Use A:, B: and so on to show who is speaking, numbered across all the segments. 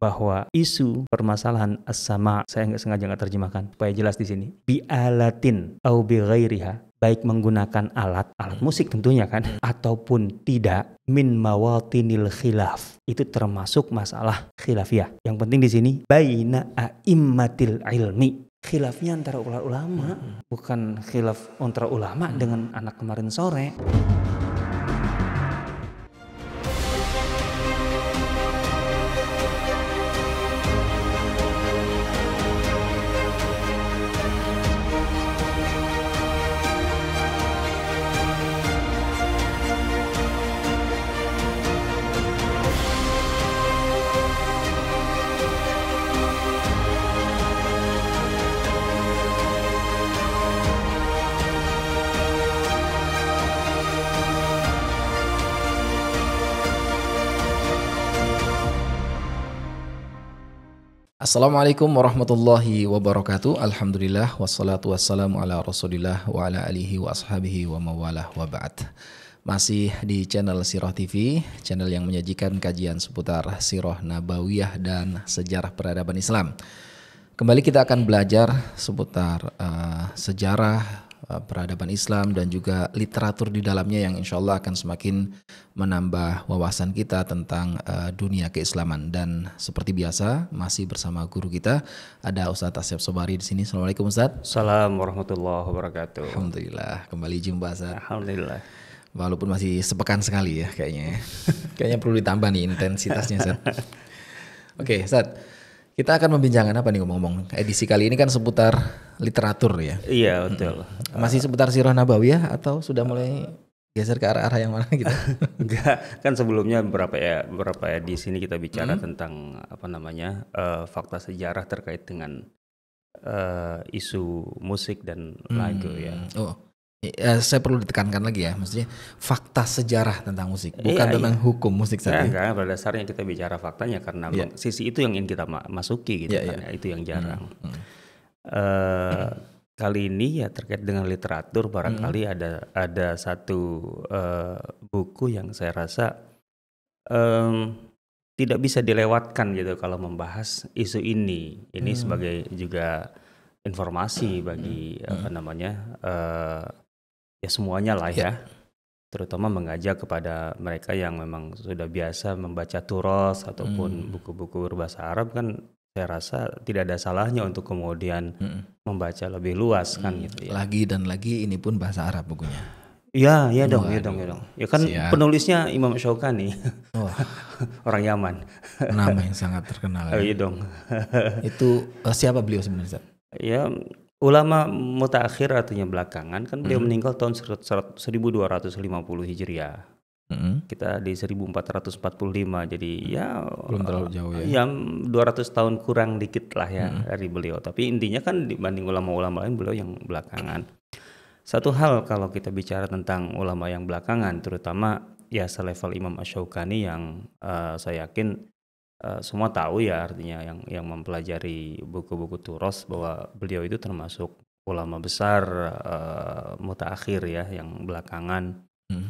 A: bahwa isu permasalahan as saya nggak sengaja nggak terjemahkan supaya jelas di sini bi alatin au bi ghairiha baik menggunakan alat alat hmm. musik tentunya kan hmm. ataupun tidak min mawatinil khilaf itu termasuk masalah khilafiyah yang penting di sini baina aimmatil ilmi khilafnya antara ulama hmm. bukan khilaf antara ulama dengan anak kemarin sore
B: Assalamualaikum warahmatullahi wabarakatuh. Alhamdulillah wassalatu wassalamu ala Rasulillah wa ala alihi wa ashabihi wa mawalah wa ba'd. Masih di channel Sirah TV, channel yang menyajikan kajian seputar Sirah Nabawiyah dan sejarah peradaban Islam. Kembali kita akan belajar seputar uh, sejarah Eh, peradaban Islam dan juga literatur di dalamnya yang insya Allah akan semakin menambah wawasan kita tentang uh, dunia keislaman dan seperti biasa masih bersama guru kita ada Ustadz Asyaf Sobari di sini. Assalamualaikum Ustadz. Assalamualaikum warahmatullahi wabarakatuh. Alhamdulillah kembali jumpa Ustaz Alhamdulillah. Walaupun masih sepekan sekali ya kayaknya. kayaknya perlu ditambah nih intensitasnya Ustaz Oke okay, Ustadz kita akan membincangkan apa nih ngomong-ngomong? Edisi kali ini kan seputar literatur ya.
A: Iya betul. Hmm. Masih
B: seputar Sirah Nabawiyah atau sudah mulai geser ke arah-arah yang mana gitu?
A: Enggak, kan sebelumnya beberapa ya beberapa ya di sini kita bicara hmm. tentang apa namanya uh, fakta sejarah terkait dengan uh, isu musik dan lagu hmm. ya. Oh. Ya,
B: saya perlu ditekankan lagi ya, maksudnya fakta sejarah tentang musik, iya, bukan iya, tentang iya. hukum musik saja. Ya, nah,
A: karena pada dasarnya kita bicara faktanya karena yeah. Iya. sisi itu yang ingin kita masuki gitu, iya, kan? karena ya, itu yang jarang. Mm, hmm. Uh, kali ini ya terkait dengan literatur barangkali hmm. ada ada satu uh, buku yang saya rasa um, tidak bisa dilewatkan gitu kalau membahas isu ini. Ini hmm. sebagai juga informasi hmm, bagi hmm. apa namanya. Uh, ya semuanya lah ya. ya. Terutama mengajak kepada mereka yang memang sudah biasa membaca turos ataupun buku hmm. buku-buku berbahasa Arab kan saya rasa tidak ada salahnya untuk kemudian hmm. membaca lebih luas kan hmm. gitu ya. Lagi dan lagi ini pun bahasa Arab
B: bukunya. Iya, iya dong, iya dong, iya dong. Ya kan Siap.
A: penulisnya Imam Syaukani. Oh. Orang Yaman.
B: Nama yang sangat terkenal. Oh, ya. iya dong. Itu eh, siapa beliau sebenarnya?
A: Ya ulama mutakhir artinya belakangan kan beliau mm. meninggal tahun 1250 Hijriah. Mm. Kita di 1445 jadi mhm. ya belum terlalu jauh ya. Ya 200 tahun kurang dikit lah ya mm. dari beliau. Tapi intinya kan dibanding ulama-ulama lain beliau yang belakangan. Satu hal kalau kita bicara tentang ulama yang belakangan terutama ya selevel Imam Ashokani yang uh, saya yakin Eh, semua tahu ya artinya yang yang mempelajari buku-buku Turos bahwa beliau itu termasuk ulama besar uh, mutakhir ya yang belakangan hmm.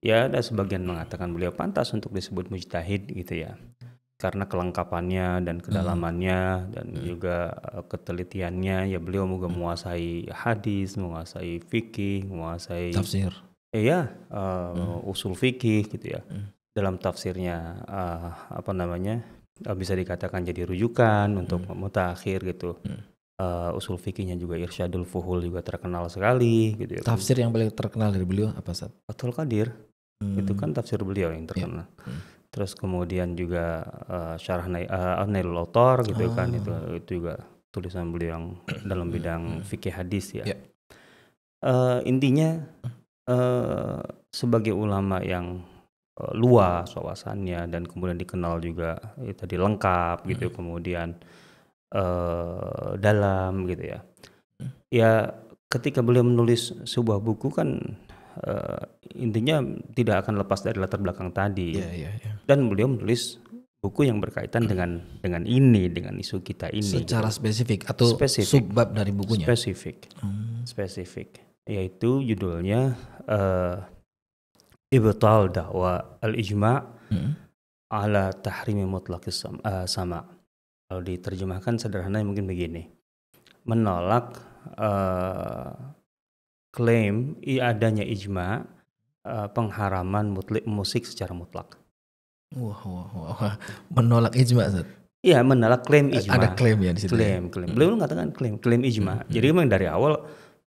A: ya ada sebagian mengatakan beliau pantas untuk disebut mujtahid gitu ya karena kelengkapannya dan hmm. kedalamannya hmm. dan hmm. juga eh, ketelitiannya ya beliau juga hmm. menguasai hadis menguasai fikih menguasai tafsir iya uh, hmm. usul fikih gitu ya hmm dalam tafsirnya uh, apa namanya uh, bisa dikatakan jadi rujukan hmm. untuk mutakhir gitu. Hmm. Uh, usul fikihnya juga Irsyadul Fuhul juga terkenal sekali gitu ya. Kan. Tafsir
B: yang paling terkenal dari beliau apa saat
A: Atul Qadir. Hmm. Itu kan hmm. tafsir beliau yang ya. terkenal. Yeah. Hmm. Terus kemudian juga uh, Syarah Nai, uh, Nailul Autor gitu oh. kan itu ah. itu juga tulisan beliau yang dalam hmm. bidang hmm. fikih hadis ya. Yeah. Ya. Uh, intinya uh, sebagai ulama yang Eh, luas wawasannya dan kemudian dikenal juga itu ya tadi lengkap gitu, hmm. gitu kemudian uh, dalam gitu ya hmm. ya ketika beliau menulis sebuah buku kan uh, intinya tidak akan lepas dari latar belakang tadi yeah, yeah, yeah. dan beliau menulis buku yang berkaitan hmm. dengan dengan ini dengan isu kita ini gitu. secara gitu. spesifik atau spesifik. subbab dari bukunya spesifik hmm. spesifik yaitu judulnya uh, ibtal dakwa al-ijma' hmm. ala tahrimi mutlak sama. Kalau diterjemahkan sederhana mungkin begini. Menolak uh, klaim adanya ijma uh, pengharaman mutlik musik secara mutlak.
B: Wah, wah, wah. Menolak ijma, Zat?
A: Iya, menolak klaim ijma. Ada klaim ya di situ. Klaim, ya? klaim. Beliau mm. mengatakan klaim, klaim ijma. Hmm. Jadi memang dari awal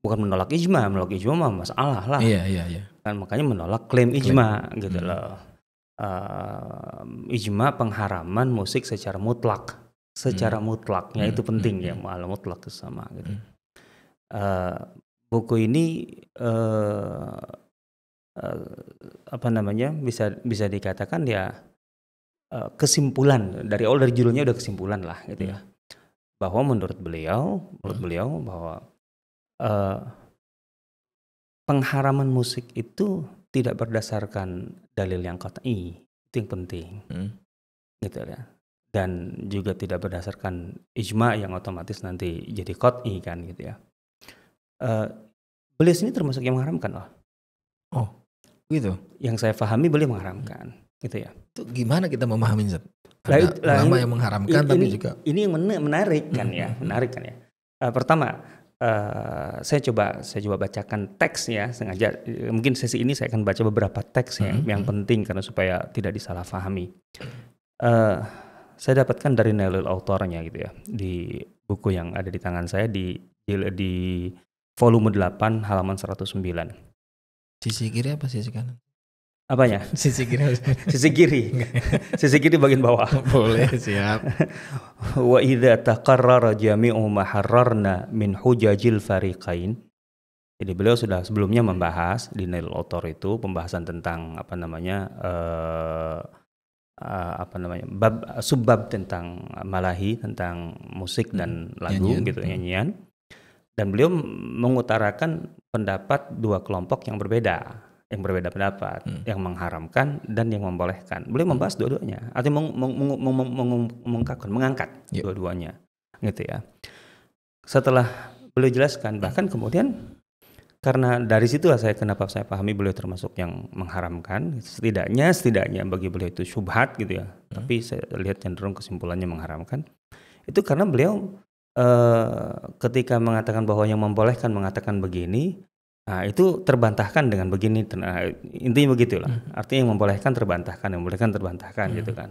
A: bukan menolak ijma, menolak ijma mah masalah lah. Iya, iya, iya kan makanya menolak klaim ijma klaim. gitu hmm. loh uh, ijma pengharaman musik secara mutlak secara hmm. mutlaknya hmm. itu penting hmm. ya hmm. malah mutlak itu sama gitu hmm. uh, buku ini uh, uh, apa namanya bisa bisa dikatakan ya uh, kesimpulan dari awal dari judulnya udah kesimpulan lah gitu ya. hmm. ya bahwa menurut beliau menurut hmm. beliau bahwa uh, pengharaman musik itu tidak berdasarkan dalil yang kot'i itu yang penting hmm. gitu ya dan juga tidak berdasarkan ijma yang otomatis nanti jadi kot'i kan gitu ya uh, beliau sini termasuk yang mengharamkan loh oh gitu yang saya pahami beliau mengharamkan hmm. gitu ya itu gimana
B: kita memahami Zat? Ada yang mengharamkan ini, tapi juga
A: ini yang menarik kan hmm. ya hmm, hmm. menarik kan ya uh, pertama Uh, saya coba saya coba bacakan teksnya sengaja eh, mungkin sesi ini saya akan baca beberapa teks yang mm -hmm. yang hmm. penting karena supaya tidak disalahfahami. Uh, eh, saya dapatkan dari Nelil autornya gitu ya di buku yang ada di tangan saya di di, di volume 8 halaman 109.
B: Sisi kiri apa sisi kanan?
A: Apanya? Sisi kiri. Sisi kiri. Sisi kiri bagian bawah. Boleh, siap. Wa idza taqarrara jami'u maharrarna min hujajil fariqain. Jadi beliau sudah sebelumnya membahas di Nail Otor itu pembahasan tentang apa namanya uh, uh, apa namanya bab subbab tentang malahi tentang musik hmm, dan hmm, lagu nyanyian. gitu hmm. nyanyian. Dan beliau mengutarakan pendapat dua kelompok yang berbeda yang berbeda pendapat, hmm. yang mengharamkan dan yang membolehkan. Beliau hmm. membahas dua-duanya, artinya meng, meng, meng, meng, meng, meng, mengungkapkan, mengangkat yep. Iya. dua-duanya, gitu ya. Setelah beliau jelaskan, hmm. bahkan kemudian karena dari situlah saya kenapa saya pahami beliau termasuk yang mengharamkan, setidaknya setidaknya bagi beliau itu syubhat gitu ya. Hmm. Tapi saya lihat cenderung kesimpulannya mengharamkan. Itu karena beliau uh, ketika mengatakan bahwa yang membolehkan mengatakan begini, Nah, itu terbantahkan dengan begini, nah, intinya begitulah. Hmm. Artinya yang membolehkan terbantahkan, yang membolehkan terbantahkan gitu hmm. gitu kan.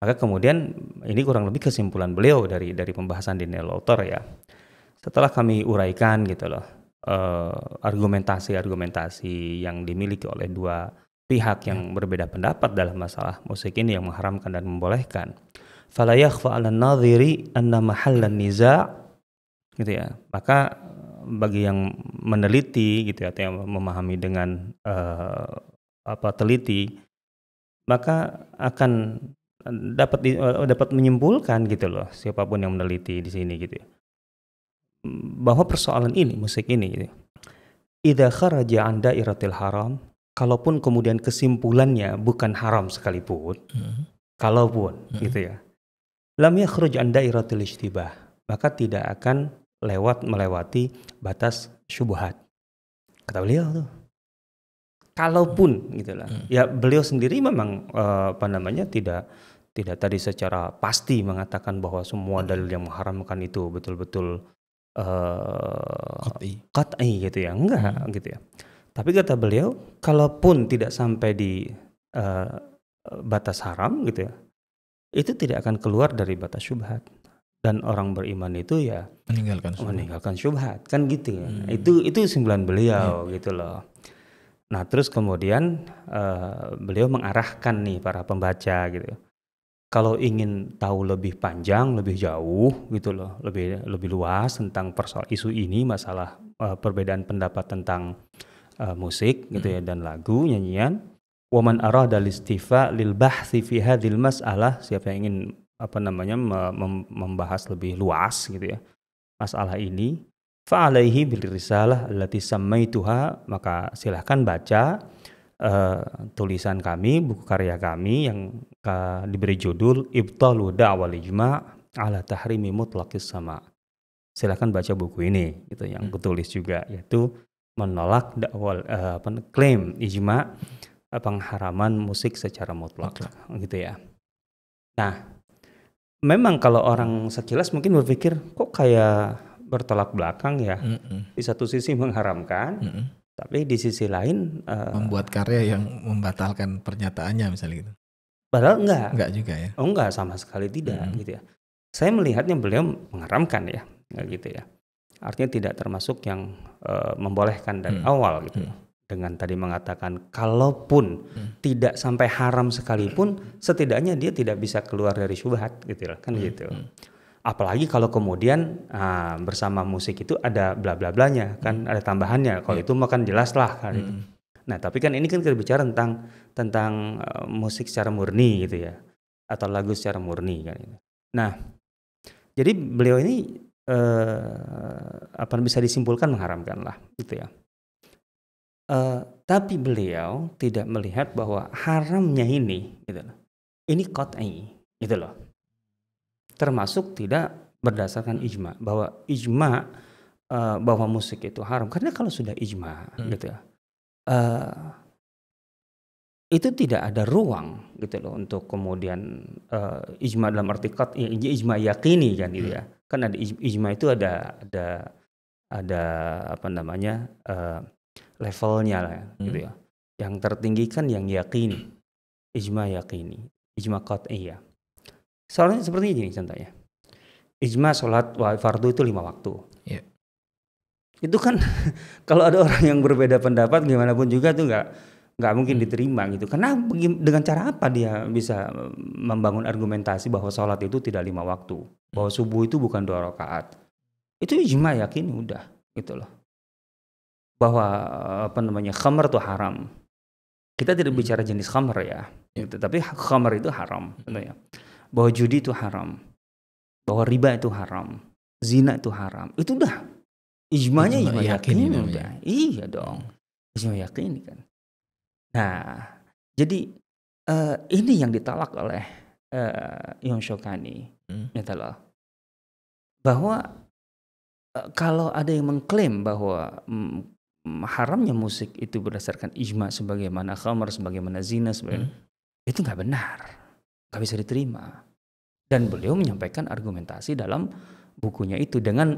A: Maka kemudian ini kurang lebih kesimpulan beliau dari dari pembahasan di Neil Author ya. Setelah kami uraikan gitu loh eh, argumentasi-argumentasi uh, yang dimiliki oleh dua pihak yang hmm. berbeda pendapat dalam masalah musik ini yang mengharamkan dan membolehkan. Falayakhfa yakhfa nadhiri anna mahallan niza' gitu ya. Maka bagi yang meneliti gitu ya atau yang memahami dengan uh, apa teliti maka akan dapat eh, dapat menyimpulkan gitu loh siapapun yang meneliti di sini gitu ya. bahwa persoalan ini musik ini gitu idza kharaja an dairatil haram kalaupun kemudian kesimpulannya bukan haram sekalipun mm-hmm. kalaupun mm-hmm. gitu ya lam yakhruj anda dairatil istibah maka tidak akan lewat melewati batas syubhat. Kata beliau tuh. Kalaupun gitulah. Hmm. Ya beliau sendiri memang uh, apa namanya tidak tidak tadi secara pasti mengatakan bahwa semua hmm. dalil yang mengharamkan itu betul-betul uh, qat'i. gitu ya. Enggak hmm. gitu ya. Tapi kata beliau, kalaupun tidak sampai di uh, batas haram gitu ya, itu tidak akan keluar dari batas syubhat dan orang beriman itu ya meninggalkan syubhat. meninggalkan syubhat kan gitu ya. Hmm. Itu itu simpulan beliau hmm. gitu loh. Nah, terus kemudian uh, beliau mengarahkan nih para pembaca gitu. Kalau ingin tahu lebih panjang, lebih jauh gitu loh, lebih lebih luas tentang persoal isu ini, masalah uh, perbedaan pendapat tentang uh, musik gitu ya hmm. dan lagu nyanyian. Waman arah dalistifa lil bahsi fi hadhil mas'alah, siapa yang ingin apa namanya membahas lebih luas gitu ya masalah ini fa'alaihi bil risalah allati tuha maka silahkan baca uh, tulisan kami buku karya kami yang uh, diberi judul ibtalu da'wal ijma' ala tahrimi mutlaqis sama silahkan baca buku ini itu yang hmm. kutulis juga yaitu menolak dakwal uh, eh, klaim ijma pengharaman musik secara mutlak, mutlak. gitu ya nah memang kalau orang sekilas mungkin berpikir kok kayak bertolak belakang ya. Mm -mm. Di satu sisi mengharamkan, mm -mm. tapi di sisi lain uh, membuat karya yang
B: membatalkan pernyataannya misalnya gitu.
A: Padahal enggak. Enggak juga ya. Oh enggak sama sekali tidak mm -hmm. gitu ya. Saya melihatnya beliau mengharamkan ya, enggak gitu ya. Artinya tidak termasuk yang uh, membolehkan dari mm -hmm. awal gitu. Mm -hmm dengan tadi mengatakan kalaupun hmm. tidak sampai haram sekalipun setidaknya dia tidak bisa keluar dari syubhat gitu loh kan hmm. gitu hmm. apalagi kalau kemudian nah, bersama musik itu ada bla bla blanya kan hmm. ada tambahannya kalau hmm. itu makan jelas lah kan hmm. nah tapi kan ini kan kita bicara tentang tentang uh, musik secara murni gitu ya atau lagu secara murni kan nah jadi beliau ini uh, apa bisa disimpulkan mengharamkan lah gitu ya Uh, tapi beliau tidak melihat bahwa haramnya ini, gitu loh. Ini kotai, gitu loh. Termasuk tidak berdasarkan ijma bahwa ijma uh, bahwa musik itu haram. Karena kalau sudah ijma, hmm. gitu ya. Uh, itu tidak ada ruang gitu loh untuk kemudian uh, ijma dalam arti kot, ijma yakini kan gitu hmm. ya kan ada ijma itu ada ada ada apa namanya uh, levelnya lah ya, hmm. gitu ya. Yang tertinggi kan yang yakini, ijma yakini, ijma qat'i eh, ya. Soalnya seperti ini contohnya. Ijma sholat fardu itu lima waktu. Yeah. Itu kan kalau ada orang yang berbeda pendapat gimana pun juga tuh nggak nggak mungkin hmm. diterima gitu. Karena dengan cara apa dia bisa membangun argumentasi bahwa sholat itu tidak lima waktu, bahwa hmm. subuh itu bukan dua rakaat. Itu ijma yakin udah gitu loh bahwa eh, apa namanya khamar itu haram. Kita tidak hmm. bicara jenis khamar ya, ya, gitu. tapi khamar itu haram. Gitu ya. Bahwa judi itu haram, bahwa riba itu haram, zina itu haram. Itu udah ijmanya ijma ya yakin, yakin udah. Ya? Iya dong, ijma yakin kan. Nah, jadi uh, ini yang ditolak oleh uh, Imam Syukani, hmm. gitu loh. Bahwa uh, kalau ada yang mengklaim bahwa um, haramnya musik itu berdasarkan ijma sebagaimana khamar, sebagaimana zina, sebagaimana hmm. itu nggak benar, nggak bisa diterima. Dan beliau menyampaikan argumentasi dalam bukunya itu dengan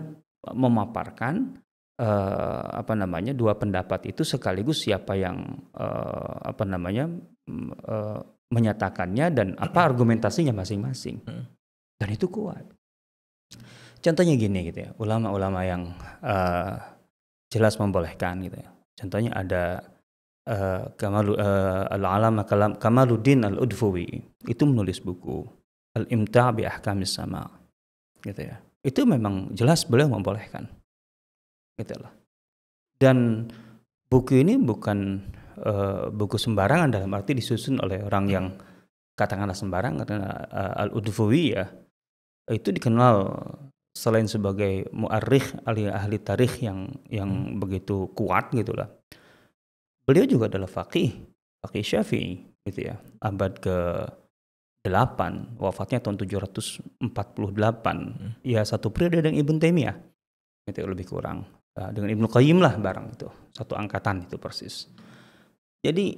A: memaparkan uh, apa namanya dua pendapat itu sekaligus siapa yang uh, apa namanya uh, menyatakannya dan apa argumentasinya masing-masing. Hmm. Dan itu kuat. Contohnya gini gitu ya, ulama-ulama yang uh, jelas membolehkan gitu ya. Contohnya ada uh, eh, Kamal uh, eh, Al-Alama Kamaluddin Al-Udfuwi itu menulis buku Al-Imta' bi Ahkamis Sama gitu ya. Itu memang jelas beliau membolehkan. Gitu loh. Dan buku ini bukan uh, buku sembarangan dalam arti disusun oleh orang yang katakanlah sembarangan karena uh, Al-Udfuwi ya itu dikenal selain sebagai muarikh ahli ahli tarikh yang yang hmm. begitu kuat gitulah, Beliau juga adalah fakih fakih Syafi'i gitu ya. Abad ke 8 wafatnya tahun 748. Hmm. Ya satu periode dengan Ibn Taimiyah. itu lebih kurang. Nah, dengan Ibnu Qayyim lah barang itu. Satu angkatan itu persis. Jadi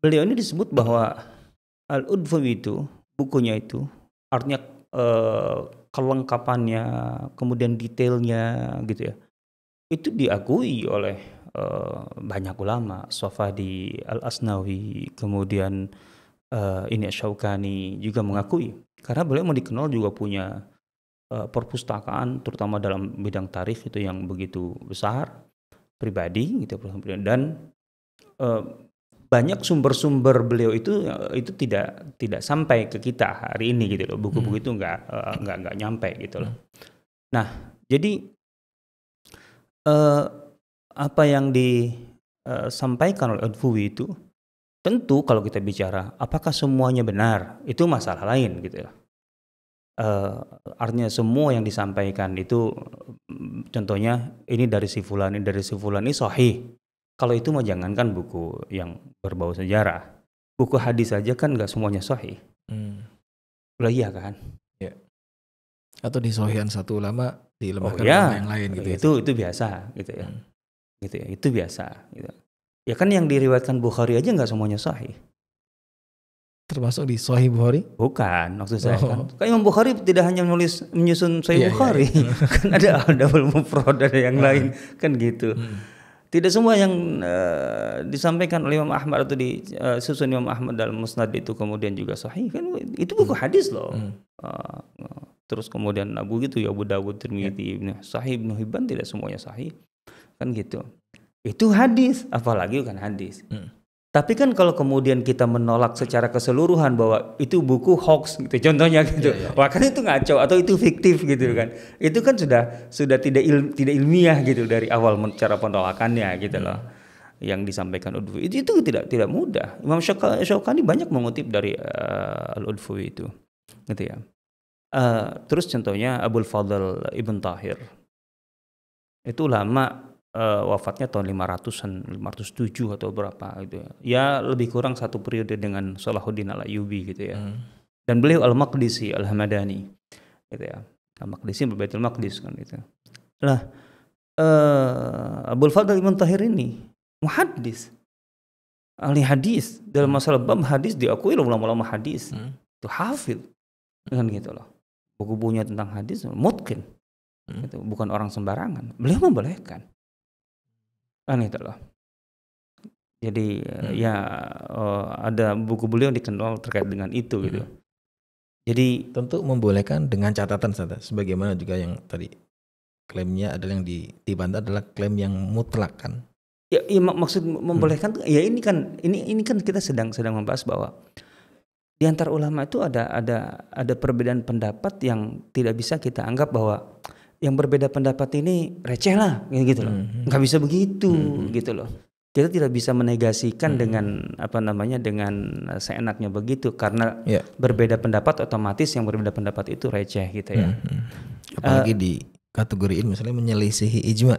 A: beliau ini disebut bahwa Al-Udfu itu bukunya itu artinya eh, kelengkapannya, kemudian detailnya gitu ya. Itu diakui oleh uh, banyak ulama, Sofadi Al-Asnawi, kemudian uh, eh, ini Syaukani juga mengakui karena beliau mau dikenal juga punya uh, perpustakaan terutama dalam bidang tarif itu yang begitu besar pribadi gitu dan uh, banyak sumber-sumber beliau itu itu tidak tidak sampai ke kita hari ini gitu loh buku-buku hmm. itu nggak eh, nggak nggak nyampe gitu loh. Hmm. Nah jadi eh, apa yang disampaikan eh, oleh Odfui itu tentu kalau kita bicara apakah semuanya benar itu masalah lain gitu loh. Ya. Eh, uh, artinya semua yang disampaikan itu mm, contohnya ini dari si fulan ini dari si fulan ini sohi kalau itu mah jangankan buku yang berbau sejarah, buku hadis saja kan nggak semuanya sahih. Hmm. Lah iya kan?
B: Ya. Atau di sohian satu ulama di oh, ya. yang
A: lain gitu. Ya. Itu ya. itu biasa gitu ya. Hmm. Gitu ya, itu biasa gitu. Ya kan yang diriwayatkan Bukhari aja nggak semuanya sahih. Termasuk di Sahih Bukhari? Bukan, maksud saya oh. kan. kan Imam Bukhari tidak hanya menulis menyusun Sahih yeah, iya, Bukhari, yeah, yeah. kan ada ada mufrad ada yang nah. lain, kan gitu. Hmm. Tidak semua yang uh, disampaikan oleh Imam Ahmad atau eh, disusun uh, Imam Ahmad dalam Musnad itu kemudian juga sahih kan itu buku hadis loh. Hmm. Uh, terus kemudian Abu gitu ya Abu Dawud, Tirmidzi, yeah. Sahih, Ibnu Hibban tidak semuanya sahih. Kan gitu. Itu hadis, apalagi bukan hadis. Hmm. Tapi kan kalau kemudian kita menolak secara keseluruhan bahwa itu buku hoax gitu contohnya iya, gitu. Yeah, yeah. Wah kan itu ngaco atau itu fiktif gitu mm. kan. Itu kan sudah sudah tidak il, tidak ilmiah gitu dari awal cara penolakannya gitu mm. loh. Yang disampaikan Udfu itu, itu tidak tidak mudah. Imam Syaukani banyak mengutip dari uh, eh, al Udfu itu. Gitu ya. Uh, terus contohnya Abu Fadl Ibn Tahir. Itu lama uh, wafatnya tahun 500-an, 507 atau berapa gitu. Ya. ya lebih kurang satu periode dengan Salahuddin Al-Ayyubi gitu ya. Hmm. Dan beliau Al-Maqdisi Al-Hamadani gitu ya. Al-Maqdisi al Maqdis kan gitu. Lah uh, eh, al Fadl Ibn Tahir ini muhadis ahli hadis dalam hmm. masalah bab hadis diakui oleh ulama-ulama hadis hmm. itu hafid kan gitu loh buku-bukunya tentang hadis mungkin hmm. gitu. bukan orang sembarangan beliau membolehkan aneh tak gitu jadi eh, ya, hmm. ya uh, ada buku beliau yang dikenal terkait dengan itu gitu. hmm. gitu jadi
B: tentu membolehkan dengan catatan saja, sebagaimana juga yang tadi klaimnya adalah yang di, dibantah adalah klaim yang mutlak kan?
A: Ya, ya mak maksud hmm. membolehkan hmm. ya ini kan ini ini kan kita sedang sedang membahas bahwa di antar ulama itu ada ada ada perbedaan pendapat yang tidak bisa kita anggap bahwa yang berbeda pendapat ini receh lah gitu loh hmm. bisa begitu hmm. gitu loh kita tidak bisa menegasikan hmm. dengan apa namanya dengan seenaknya begitu karena yeah. berbeda pendapat otomatis yang berbeda pendapat itu receh gitu ya. Hmm. Apalagi uh, di ini, misalnya menyelisihi ijma.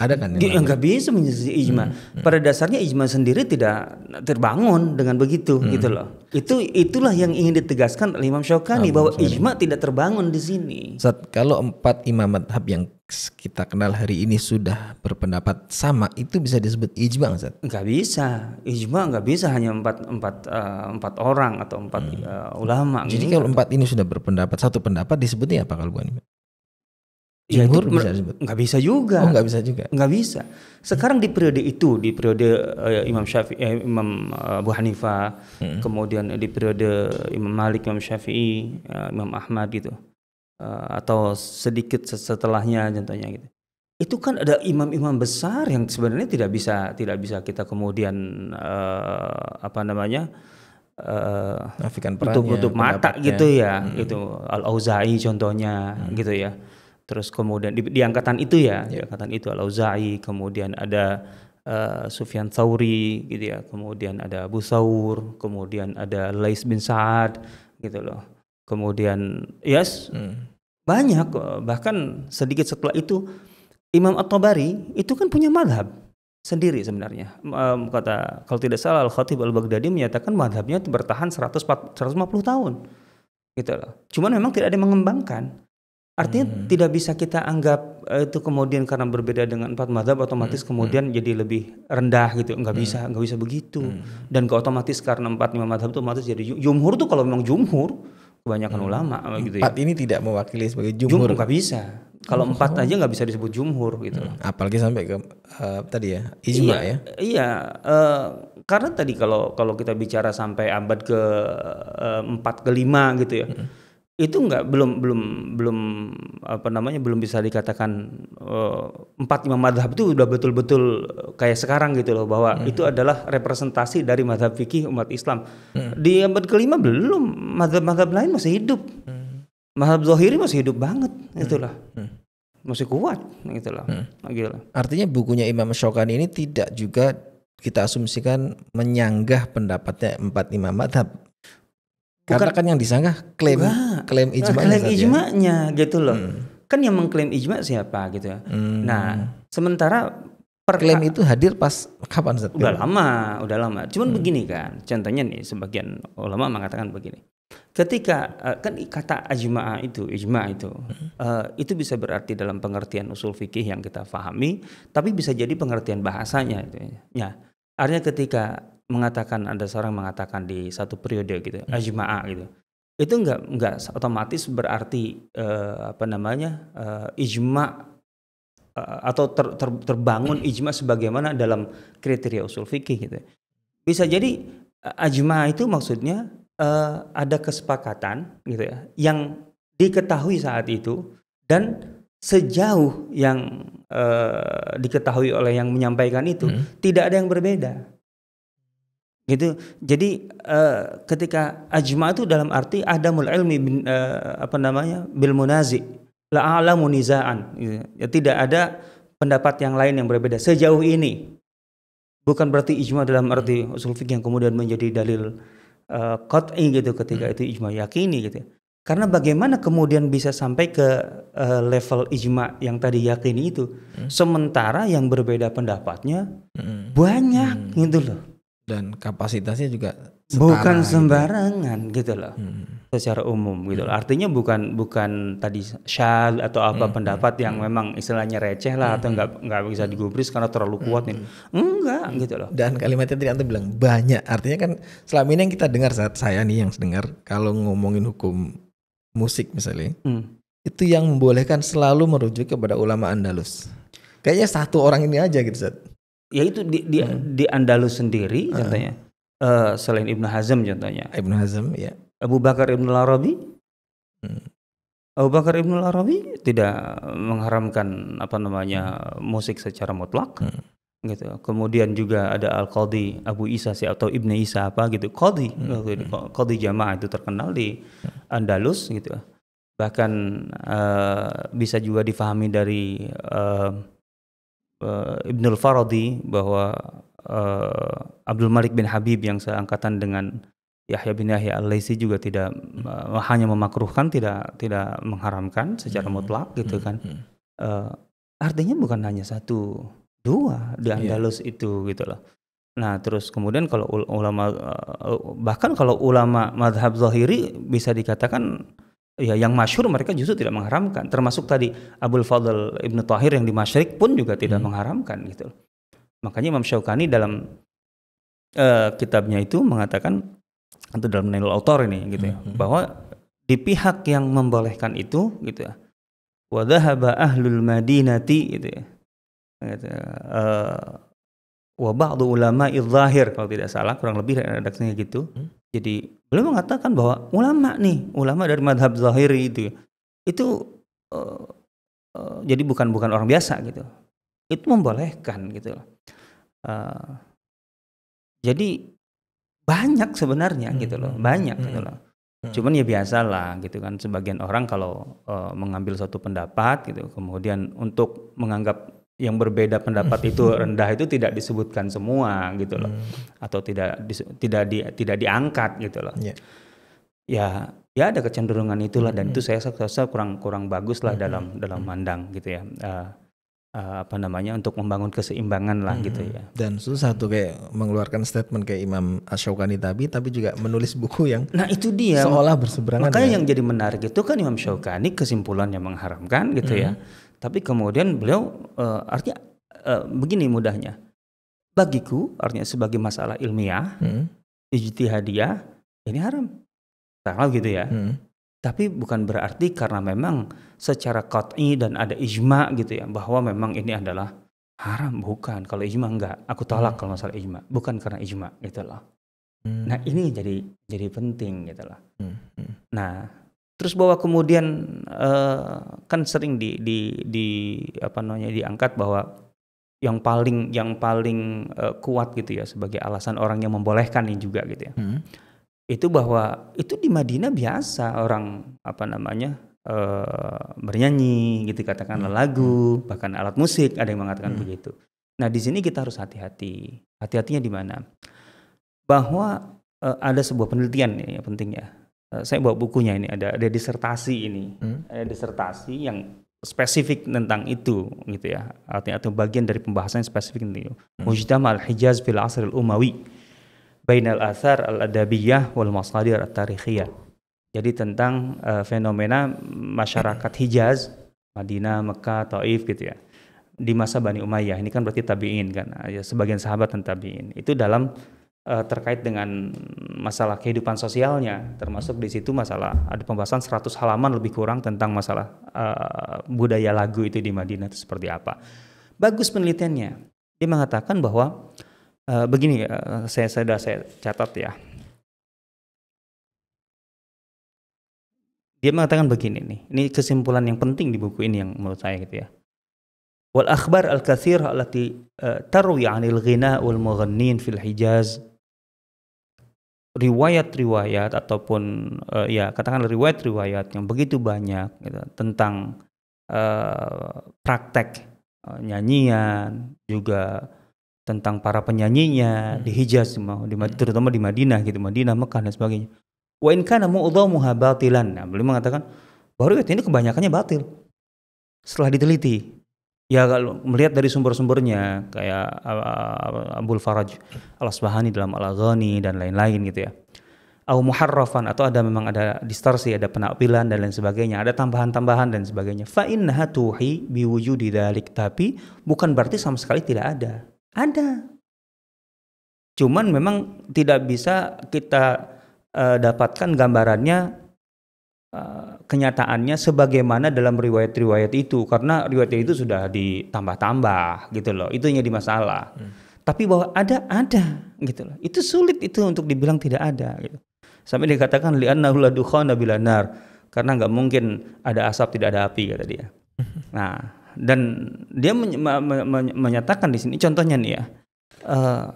A: Ada kan? G- enggak bisa menjadi hmm, ijma. Hmm, hmm. Pada dasarnya ijma sendiri tidak terbangun dengan begitu hmm. gitu loh. Itu itulah yang ingin ditegaskan oleh Imam Syaukani bahwa ijma tidak terbangun di sini. Saat kalau empat imam madhab
B: yang kita kenal hari ini sudah berpendapat sama itu bisa disebut ijma Ustaz?
A: Enggak bisa. Ijma enggak bisa hanya empat empat uh, empat orang atau empat hmm. uh, ulama. Jadi
B: kalau empat ini sudah berpendapat satu pendapat disebutnya apa kalau bukan?
A: Ya, itu bisa disebut. Nggak bisa juga. Oh, nggak bisa juga. Nggak bisa. Sekarang di periode itu, di periode uh, Imam Syafi'i, uh, eh, Imam eh, Abu Hanifah, hmm. kemudian di periode Imam Malik, Imam Syafi'i, uh, Imam Ahmad gitu, uh, atau sedikit setelahnya contohnya gitu. Itu kan ada imam-imam besar yang sebenarnya tidak bisa tidak bisa kita kemudian uh, apa namanya? Uh, untuk tutup, mata gitu ya, hmm. gitu. Al Auzai contohnya hmm. gitu ya terus kemudian di, di angkatan itu ya, yeah. di ya. angkatan itu Al-Auza'i, kemudian ada uh, Sufyan Tsauri gitu ya, kemudian ada Abu Saur, kemudian ada Lais bin Sa'ad gitu loh. Kemudian yes hmm. banyak bahkan sedikit setelah itu Imam At-Tabari itu kan punya madhab sendiri sebenarnya. Um, kata kalau tidak salah Al-Khatib Al-Baghdadi menyatakan madhabnya bertahan 140, 150 tahun gitu loh. Cuman memang tidak ada yang mengembangkan Artinya hmm. tidak bisa kita anggap e, itu kemudian karena berbeda dengan empat madhab otomatis hmm. kemudian hmm. jadi lebih rendah gitu. Enggak hmm. bisa, enggak bisa begitu. Hmm. Dan ke otomatis karena empat lima madhab itu otomatis jadi jumhur tuh kalau memang jumhur kebanyakan hmm. ulama gitu empat ya. ini tidak mewakili sebagai jumhur. Jumhur enggak bisa. Kalau oh. empat aja nggak
B: bisa disebut jumhur gitu. Hmm. Apalagi sampai ke uh, tadi ya ijma iya, ya.
A: Iya, uh, karena tadi kalau kalau kita bicara sampai abad ke empat ke lima gitu ya. Hmm itu enggak belum belum belum apa namanya belum bisa dikatakan eh, empat lima imam madhab itu udah betul-betul eh, kayak sekarang gitu loh bahwa hmm. itu adalah representasi dari madhab fikih umat Islam hmm. di abad kelima belum madhab-madhab lain masih hidup hmm. madhab zohiri masih hidup banget hmm. itulah hmm. masih kuat itulah hmm. gitu artinya bukunya Imam syokani ini tidak juga
B: kita asumsikan menyanggah pendapatnya empat imam madhab karena Bukan, kan
A: yang disanggah klaim enggak, klaim ijma klaim ijma'nya gitu loh. Hmm. Kan yang mengklaim ijma siapa gitu ya. Hmm. Nah, sementara per klaim itu hadir pas kapan Zat? Udah lama, udah lama. Cuman hmm. begini kan, contohnya nih sebagian ulama mengatakan begini. Ketika eh, kan kata ajma'ah itu, ijma itu, hmm. Eh, itu bisa berarti dalam pengertian usul fikih yang kita fahami, tapi bisa jadi pengertian bahasanya itu. Ya, ya artinya ketika mengatakan ada seorang mengatakan di satu periode gitu hmm. ajma'a gitu itu nggak nggak otomatis berarti uh, apa namanya uh, ijma uh, atau ter, ter, terbangun ijma sebagaimana dalam kriteria usul fikih gitu bisa jadi uh, ajma itu maksudnya uh, ada kesepakatan gitu ya yang diketahui saat itu dan sejauh yang uh, diketahui oleh yang menyampaikan itu hmm. tidak ada yang berbeda gitu jadi uh, ketika ajma itu dalam arti adamul ilmi bin, uh, apa namanya bil munazi la alamu nizaan gitu. ya, tidak ada pendapat yang lain yang berbeda sejauh ini bukan berarti ijma dalam arti usul fikih yang kemudian menjadi dalil uh, qat'i gitu ketika itu ijma yakini gitu ya. karena bagaimana kemudian bisa sampai ke uh, level ijma yang tadi yakini itu hmm. sementara yang berbeda pendapatnya hmm. banyak hmm. gitu loh dan kapasitasnya juga setara, bukan gitu. sembarangan gitu, gitu loh hmm. secara umum gitu loh artinya bukan bukan tadi syal atau apa hmm. pendapat hmm, yang hmm. memang istilahnya receh lah hmm. atau nggak hmm. nggak bisa digubris karena terlalu hmm, kuat hmm. nih enggak gitu loh dan kalimatnya tadi anda bilang
B: banyak artinya kan selama ini yang kita dengar saat saya nih yang dengar kalau ngomongin hukum musik misalnya hmm. itu yang membolehkan selalu merujuk kepada
A: ulama andalus kayaknya satu orang ini aja gitu Zat ya itu di di, hmm. di Andalus sendiri ah. contohnya uh, selain Ibnu Hazm contohnya Ibnu Hazm ya Abu Bakar Ibnu Arabi hmm. Abu Bakar Ibnu Arabi tidak mengharamkan apa namanya musik secara mutlak hmm. gitu kemudian juga ada Al Qadi Abu Isa si atau Ibnu Isa apa gitu Qadi hmm. hmm. Qadi Jamaah itu terkenal di hmm. Andalus gitu bahkan uh, bisa juga difahami dari uh, uh, Ibnul Faradi bahwa uh, Abdul Malik bin Habib yang seangkatan dengan Yahya bin Yahya Al-Laisi juga tidak hmm. uh, hanya memakruhkan tidak tidak mengharamkan secara hmm. mutlak gitu hmm. kan. Uh, artinya bukan hanya satu dua di iya. Andalus yeah. itu gitu loh. Nah, terus kemudian kalau ulama bahkan kalau ulama madhab zahiri bisa dikatakan ya yang masyur mereka justru tidak mengharamkan termasuk tadi Abul Fadl Ibnu Tahir yang di Masyrik pun juga tidak hmm. mengharamkan gitu makanya Imam Syaukani dalam uh, kitabnya itu mengatakan atau dalam Nailul Autor ini gitu ya hmm. bahwa di pihak yang membolehkan itu gitu ya wa ahlul madinati gitu ya gitu, uh, wa ba'du ulama zahir kalau tidak salah kurang lebih redaksinya gitu jadi beliau mengatakan bahwa ulama nih, ulama dari madhab zahiri itu, itu uh, uh, jadi bukan bukan orang biasa gitu. Itu membolehkan gitu. Uh, jadi banyak sebenarnya hmm. gitu loh, hmm, banyak hmm. gitu loh. Hmm. hmm. Cuman ya biasalah gitu kan sebagian orang kalau uh, mengambil suatu pendapat gitu kemudian untuk menganggap yang berbeda pendapat itu mm-hmm. rendah itu tidak disebutkan semua gitu loh hmm. atau tidak tidak di, tidak diangkat gitu loh yeah. ya ya ada kecenderungan itulah dan mm-hmm. itu saya rasa kurang kurang bagus lah hmm. dalam dalam hmm. gitu ya uh, uh, apa namanya untuk membangun keseimbangan lah hmm. gitu ya dan susah tuh kayak mengeluarkan statement kayak Imam Ashokani tapi tapi juga menulis buku yang nah itu dia seolah berseberangan makanya ya. yang jadi menarik itu kan Imam Ashokani kesimpulannya mengharamkan gitu hmm. ya mm-hmm. Tapi kemudian beliau uh, artinya uh, begini mudahnya. Bagiku artinya sebagai masalah ilmiah, hmm. ijtihadiyah ini haram. karena gitu ya. Hmm. Tapi bukan berarti karena memang secara qat'i dan ada ijma gitu ya bahwa memang ini adalah haram bukan. Kalau ijma enggak, aku tolak hmm. kalau masalah ijma. Bukan karena ijma gitu loh. Hmm. Nah, ini jadi jadi penting gitu loh. Hmm. Hmm. Nah, Terus bahwa kemudian uh, kan sering di, di di apa namanya diangkat bahwa yang paling yang paling uh, kuat gitu ya sebagai alasan orang yang membolehkan ini juga gitu ya. Hmm. Itu bahwa itu di Madinah biasa orang apa namanya uh, bernyanyi gitu katakanlah hmm. lagu, hmm. bahkan alat musik ada yang mengatakan hmm. begitu. Nah, di sini kita harus hati-hati. Hati-hatinya di mana? Bahwa uh, ada sebuah penelitian ini ya, penting ya Eh, saya bawa bukunya ini ada ada disertasi ini hmm? ada disertasi yang spesifik tentang itu gitu ya artinya atau bagian dari pembahasan yang spesifik ini hmm. al hijaz fil asr al umawi bainal athar al adabiyah wal masadir at tarikhiyah jadi tentang uh, fenomena masyarakat Hijaz Madinah Mekah Taif gitu ya di masa Bani Umayyah ini kan berarti tabiin kan ya sebagian sahabat dan tabiin itu dalam uh, terkait dengan masalah kehidupan sosialnya termasuk di situ masalah ada pembahasan 100 halaman lebih kurang tentang masalah uh, budaya lagu itu di Madinah itu seperti apa. Bagus penelitiannya. Dia mengatakan bahwa uh, begini uh, saya sudah saya, saya catat ya. Dia mengatakan begini nih. Ini kesimpulan yang penting di buku ini yang menurut saya gitu ya. Wal akhbar al-kathir عن tarwi 'anil ghina wal fil Hijaz riwayat-riwayat ataupun uh, ya katakan riwayat-riwayat yang begitu banyak gitu, tentang uh, praktek uh, nyanyian juga tentang para penyanyinya hmm. di Hijaz mau di, hmm. terutama di Madinah gitu Madinah Mekah dan sebagainya wa in kana mu'dhamuha batilan nah beliau mengatakan baru ini kebanyakannya batil setelah diteliti Ya kalau melihat dari sumber-sumbernya kayak uh, Abdul Faraj Al-Asbahani dalam Al-Ghani dan lain-lain gitu ya. Au muharrafan atau ada memang ada distorsi, ada penakpilan dan lain sebagainya, ada tambahan-tambahan dan sebagainya. Fa innaha tuhi biwujudi dalik tapi bukan berarti sama sekali tidak ada. Ada. Cuman memang tidak bisa kita uh, dapatkan gambarannya eh, kenyataannya sebagaimana dalam riwayat-riwayat itu karena riwayat itu sudah ditambah-tambah gitu loh itu yang masalah hmm. tapi bahwa ada ada gitu loh itu sulit itu untuk dibilang tidak ada gitu sampai dikatakan lian la dukhana nar karena nggak mungkin ada asap tidak ada api kata dia nah dan dia men men men menyatakan di sini contohnya nih ya uh,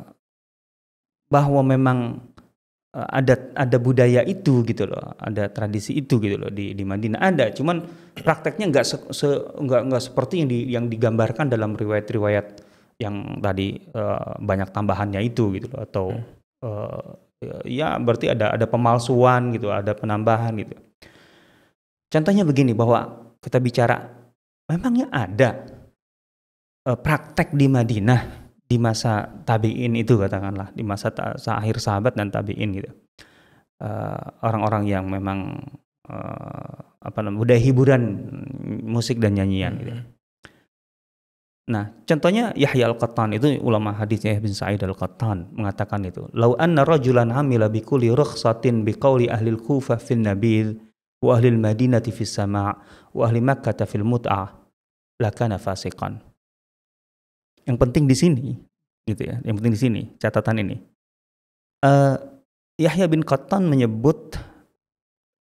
A: bahwa memang Eh, ada ada budaya itu gitu loh, ada tradisi itu gitu loh di di Madinah ada, cuman prakteknya nggak se, se, nggak nggak seperti yang di, yang digambarkan dalam riwayat-riwayat yang tadi uh, banyak tambahannya itu gitu loh atau uh, ya berarti ada ada pemalsuan gitu, ada penambahan gitu. Contohnya begini bahwa kita bicara memangnya ada uh, praktek di Madinah di masa tabiin itu katakanlah di masa ta akhir sahabat dan tabiin gitu eh, orang-orang uh, yang memang uh, apa namanya budaya hiburan musik dan nyanyian gitu. hmm. gitu. Nah, contohnya Yahya Al-Qattan itu ulama hadisnya Ibn Sa'id Al-Qattan mengatakan itu, "Lau anna rajulan hamila bi kulli rukhsatin bi qawli ahli al-Kufah fil nabil wa ahli al madinah fis sama' wa ahli Makkah fil mut'ah lakana fasiqan." yang penting di sini gitu ya yang penting di sini catatan ini uh, Yahya bin Qattan menyebut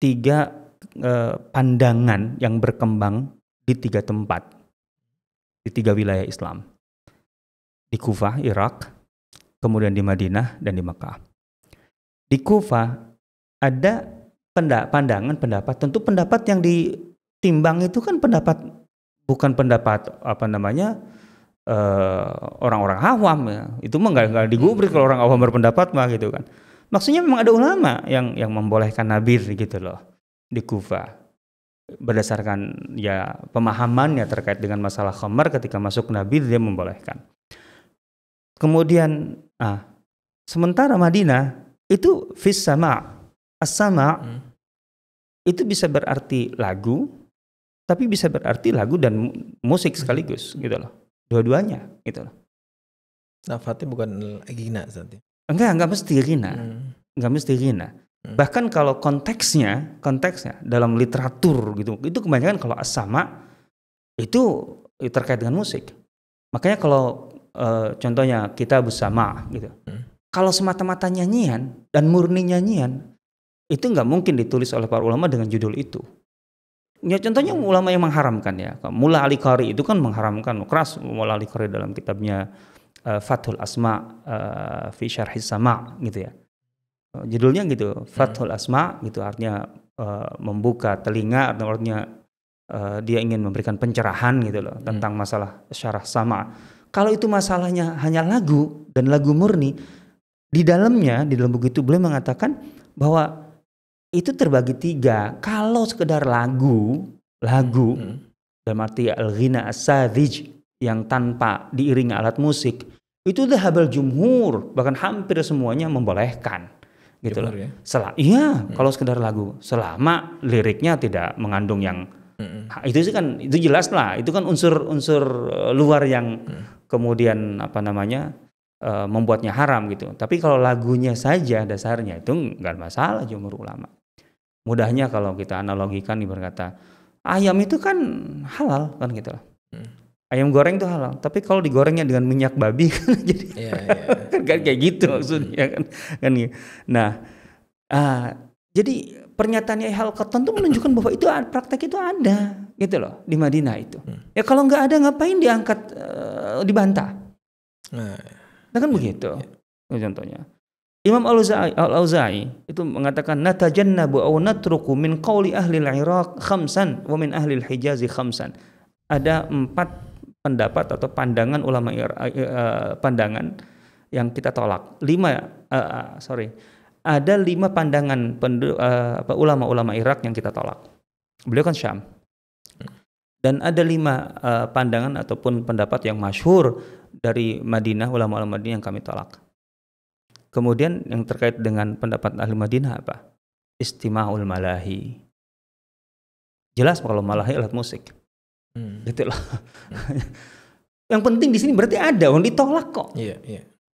A: tiga uh, pandangan yang berkembang di tiga tempat di tiga wilayah Islam di Kufah Irak kemudian di Madinah dan di Mekah di Kufah ada pandangan pendapat tentu pendapat yang ditimbang itu kan pendapat bukan pendapat apa namanya Eh, orang-orang uh, awam ya. itu mah nggak nggak digubris kalau orang awam berpendapat mah gitu kan maksudnya memang ada ulama yang yang membolehkan nabir gitu loh di Kufa berdasarkan ya pemahamannya terkait dengan masalah khamar ketika masuk nabi dia membolehkan kemudian ah sementara Madinah itu fis sama as-sama hmm. itu bisa berarti lagu tapi bisa berarti lagu dan musik sekaligus gitu loh dua-duanya gitu loh.
B: Fatih bukan Gina saatnya.
A: Enggak, enggak mesti Rina. Hmm. Enggak mesti Rina. Hmm. Bahkan kalau konteksnya, konteksnya dalam literatur gitu, itu kebanyakan kalau asama itu terkait dengan musik. Makanya kalau e, contohnya kita bersama gitu. Hmm. Kalau semata-mata nyanyian dan murni nyanyian itu nggak mungkin ditulis oleh para ulama dengan judul itu. Ya contohnya hmm. ulama yang mengharamkan ya. Mula Ali Qari itu kan mengharamkan keras Mula Ali Qari dalam kitabnya uh, Fathul Asma uh, fi Syarhis Sama gitu ya. judulnya gitu, hmm. Fathul Asma gitu artinya uh, membuka telinga artinya uh, dia ingin memberikan pencerahan gitu loh hmm. tentang masalah syarah sama. Kalau itu masalahnya hanya lagu dan lagu murni di dalamnya di dalam buku itu beliau mengatakan bahwa itu terbagi tiga. Kalau sekedar lagu, lagu hmm. dalam arti ya, al-ghina as sadij yang tanpa diiringi alat musik, itu udah habal jumhur, bahkan hampir semuanya membolehkan. Gitu loh. Ya? Sel iya, hmm. kalau sekedar lagu, selama liriknya tidak mengandung yang Nah, itu sih kan itu jelas lah, itu kan unsur-unsur eh, luar yang hmm. kemudian apa namanya? e, membuatnya haram gitu. Tapi kalau lagunya saja dasarnya itu nggak masalah jumhur ulama. Mudahnya kalau kita analogikan nih berkata ayam itu kan halal kan gitu lah. Hmm. Ayam goreng itu halal, tapi kalau digorengnya dengan minyak babi kan jadi yeah, yeah. kan, kan kayak gitu hmm. maksudnya kan kan. gitu Nah, uh, jadi pernyataannya hal keton itu menunjukkan bahwa itu praktek itu ada gitu loh di Madinah itu. Hmm. Ya kalau nggak ada ngapain diangkat uh, dibantah? Nah, nah kan yeah, begitu. yeah. Contohnya. Imam Al-Auza'i Al itu mengatakan natajannabu aw natruku min qawli ahli al-Iraq khamsan wa min ahli al-Hijazi khamsan. Ada empat pendapat atau pandangan ulama pandangan yang kita tolak. Lima uh, uh, sorry. Ada lima pandangan pendu, ulama-ulama Irak yang kita tolak. Beliau kan Syam. Dan ada lima uh, pandangan ataupun pendapat yang masyhur dari Madinah ulama-ulama Madinah yang kami tolak. Kemudian yang terkait dengan pendapat ahli Madinah apa? istimahul malahi. Jelas kalau malahi alat musik. Hmm. Gitu loh. Hmm. yang penting di sini berarti ada, orang ditolak kok. Iya, yeah, iya.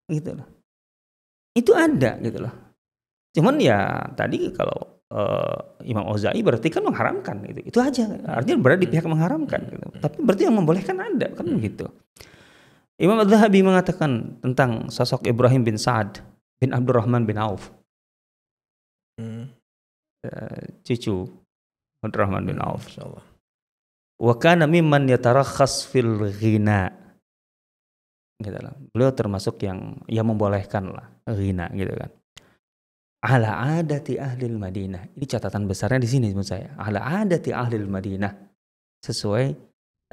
A: Yeah. Gitu loh. Itu ada gitu loh. Cuman ya tadi kalau uh, Imam Ozai berarti kan mengharamkan gitu. Itu aja. Artinya berada di hmm. pihak mengharamkan gitu. Hmm. Tapi berarti yang membolehkan ada kan hmm. begitu. Imam al zahabi mengatakan tentang sosok Ibrahim bin Sa'ad bin Abdurrahman bin Auf. Hmm. Eh, cucu Abdurrahman bin Auf. Wa kana mimman yatarakhas fil ghina. Gitu lah. Beliau termasuk yang yang membolehkan lah ghina gitu kan. Ala adati ahli Madinah. Ini catatan besarnya di sini menurut saya. Ala adati ahli Madinah. Sesuai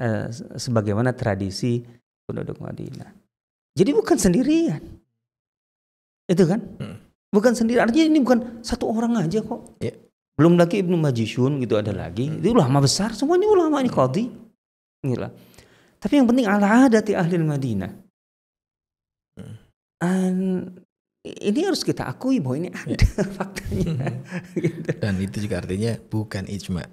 A: eh, sebagaimana tradisi penduduk Madinah. Jadi bukan sendirian itu kan? Hmm. Bukan sendiri. Artinya ini bukan satu orang aja kok. ya. Belum lagi Ibnu majishun gitu ada lagi. Hmm. Itu ulama besar. Semuanya ulama ini hmm. qadi. Gila. Tapi yang penting ala adati ahli Madinah. Hmm. An, ini harus kita akui bahwa ini ya. ada ya. faktanya. Hmm. gitu. Dan itu juga artinya
B: bukan ijma.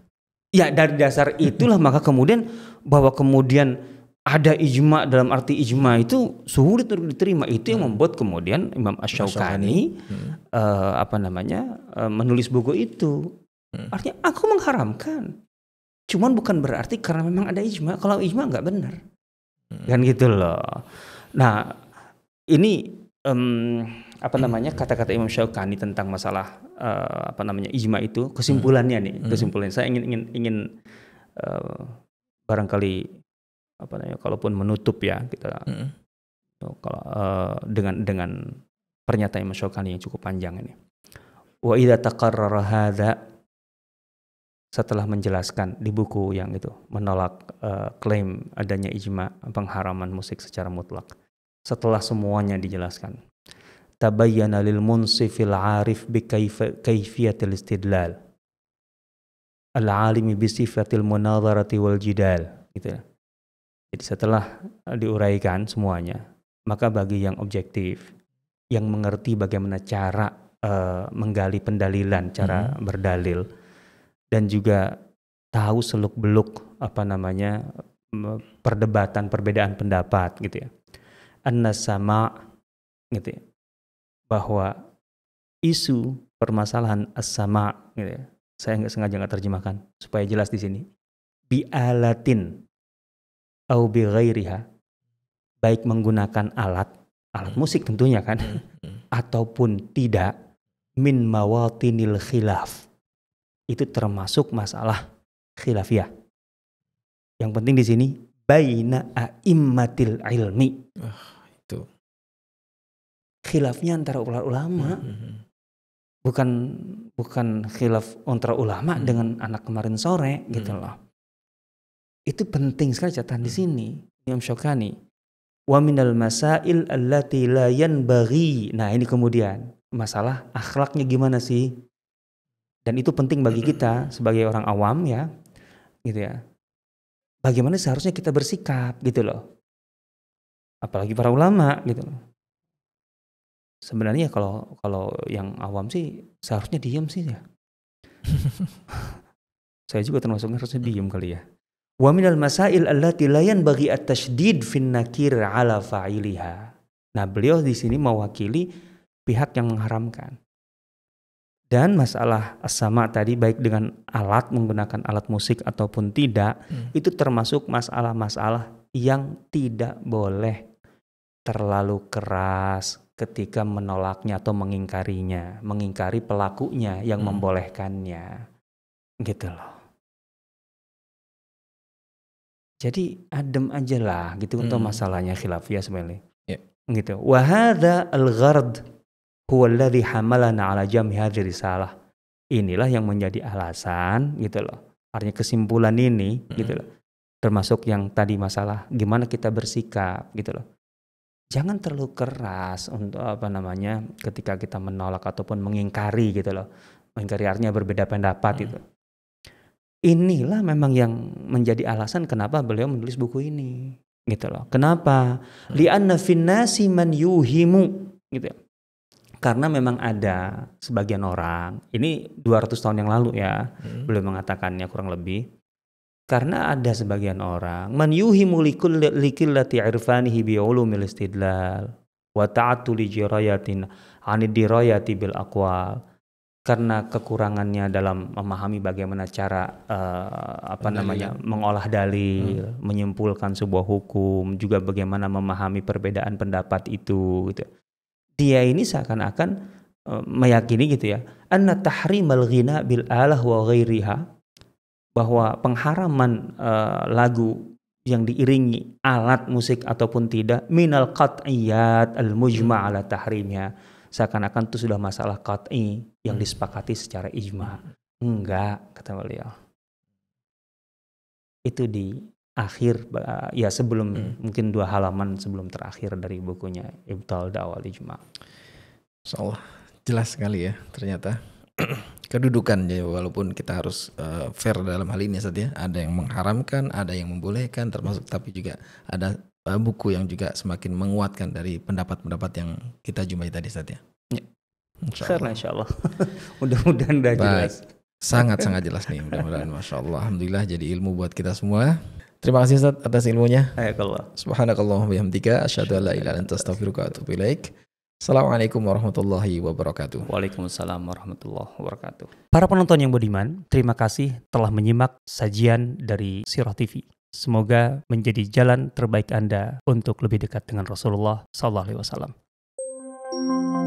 A: Ya dari dasar itulah maka kemudian bahwa kemudian ada ijma dalam arti ijma itu sulit untuk diterima itu yang hmm. membuat kemudian Imam ash shaukani hmm. uh, eh, apa namanya uh, menulis buku itu hmm. artinya aku mengharamkan cuman bukan berarti karena memang ada ijma kalau ijma nggak benar hmm. kan gitu loh nah ini um, apa hmm. namanya kata-kata Imam Syaukani tentang masalah uh, apa namanya ijma itu kesimpulannya hmm. nih kesimpulannya saya ingin ingin ingin uh, barangkali apa namanya kalaupun menutup ya kita hmm. kalau uh, dengan dengan pernyataan masyarakat yang cukup panjang ini wa idza taqarrara hadza setelah menjelaskan di buku yang itu menolak uh, klaim adanya ijma pengharaman musik secara mutlak setelah semuanya dijelaskan tabayyana lil munsifil arif bi kaifiyatil istidlal al alimi bi sifatil munadharati wal jidal gitu ya jadi setelah eh, diuraikan semuanya, maka bagi yang objektif, yang mengerti bagaimana cara uh, menggali pendalilan, cara hmm. berdalil, dan juga tahu seluk beluk apa namanya perdebatan, perbedaan pendapat gitu ya. Anas sama gitu ya. Bahwa isu permasalahan as-sama gitu ya. Saya nggak sengaja nggak terjemahkan supaya jelas di sini. Bialatin au bi baik menggunakan alat alat hmm. musik tentunya kan hmm, hmm. ataupun tidak min mawatinil khilaf itu termasuk masalah khilafiyah yang penting di sini baina aimmatil ilmi ah, itu khilafnya antara ulama bukan bukan khilaf antara ulama dengan anak kemarin sore gitu loh itu penting sekali catatan di hmm. sini Imam Syaukani. Wa minal masail allati la yanbaghi. Nah, ini kemudian masalah akhlaknya gimana sih? Dan itu penting bagi hmm. kita sebagai orang awam ya. Gitu ya. Bagaimana seharusnya kita bersikap gitu loh. Apalagi para ulama gitu loh. Sebenarnya kalau kalau yang awam sih seharusnya diam sih ya. Saya juga termasuk harusnya diem kali ya. Wa minal masail allati layan bagi at-tasydid fin nakir ala fa'iliha. Nah, beliau di sini mewakili pihak yang mengharamkan. Dan masalah sama tadi baik dengan alat menggunakan alat musik ataupun tidak, hmm. itu termasuk masalah-masalah yang tidak boleh terlalu keras ketika menolaknya atau mengingkarinya, mengingkari pelakunya yang hmm. membolehkannya. Gitu loh. Jadi adem aja lah gitu hmm. untuk masalahnya khilafiyah sebenarnya. Yeah. Gitu. Wa hadza al-ghard huwa alladhi hamalana ala jami hadhihi risalah. Inilah yang menjadi alasan gitu loh. Artinya kesimpulan ini hmm. gitu loh. Termasuk yang tadi masalah gimana kita bersikap gitu loh. Jangan terlalu keras untuk apa namanya ketika kita menolak ataupun mengingkari gitu loh. Mengingkari artinya berbeda pendapat hmm. gitu. Inilah memang yang menjadi alasan kenapa beliau menulis buku ini. Gitu loh. Kenapa? Hmm. Li'anna finnasi man yuhimu. Gitu ya. Karena memang ada sebagian orang, ini 200 tahun yang lalu ya, hmm. beliau mengatakannya kurang lebih. Karena ada sebagian orang, man yuhimu likillati irfanihi bi'ulumil istidlal wa ta'atu li jirayatin anid dirayati bil aqwal karena kekurangannya dalam memahami bagaimana cara uh, apa Pendalian. namanya mengolah dalil, hmm. menyimpulkan sebuah hukum, juga bagaimana memahami perbedaan pendapat itu gitu. Dia ini seakan-akan uh, meyakini gitu ya, anna tahrimal ghina bil alah wa ghairiha bahwa pengharaman uh, lagu yang diiringi alat musik ataupun tidak minal qat'iyat al mujma ala tahrimnya seakan-akan itu sudah masalah qat'i yang hmm. disepakati secara ijma. Hmm. Enggak, kata beliau. Itu di akhir ya sebelum hmm. mungkin dua halaman sebelum terakhir dari bukunya Ibtal Dawal Ijma. Soalnya jelas sekali ya ternyata kedudukan ya walaupun kita harus
B: uh, fair dalam hal ini saja ya. ada yang mengharamkan ada yang membolehkan termasuk tapi juga ada Eh, buku yang juga semakin menguatkan dari pendapat-pendapat yang kita jumpai tadi saat ya? ya.
A: Insya Allah. Mudah-mudahan udah jelas. Sangat-sangat jelas
B: nih. Mudah-mudahan Masya Allah. Alhamdulillah jadi ilmu buat kita semua. Terima kasih Ustaz atas ilmunya. Ayakallah. Subhanakallah wa bihamdika. Asyadu ala ila anta astaghfiruka wa atubu ilaik. Assalamualaikum
A: warahmatullahi wabarakatuh. Waalaikumsalam warahmatullahi wabarakatuh. Para penonton yang budiman, terima kasih telah menyimak sajian dari Sirah TV. Semoga menjadi jalan terbaik Anda untuk lebih dekat dengan Rasulullah Sallallahu Alaihi Wasallam.